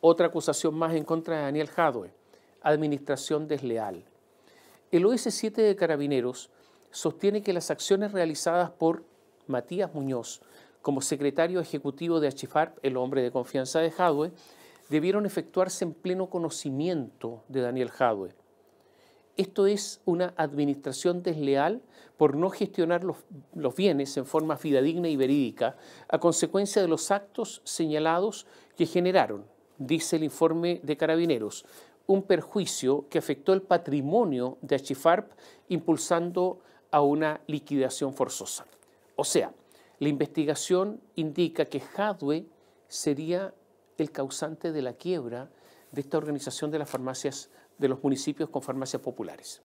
Otra acusación más en contra de Daniel Jadwe, administración desleal. El OS7 de Carabineros sostiene que las acciones realizadas por Matías Muñoz como secretario ejecutivo de Achifarp, el hombre de confianza de Jadwe, debieron efectuarse en pleno conocimiento de Daniel Jadwe. Esto es una administración desleal por no gestionar los, los, bienes en forma fidedigna y verídica a consecuencia de los actos señalados que generaron dice el informe de carabineros, un perjuicio que afectó el patrimonio de Achifarp impulsando a una liquidación forzosa. O sea, la investigación indica que Hadwe sería el causante de la quiebra de esta organización de las farmacias de los municipios con farmacias populares.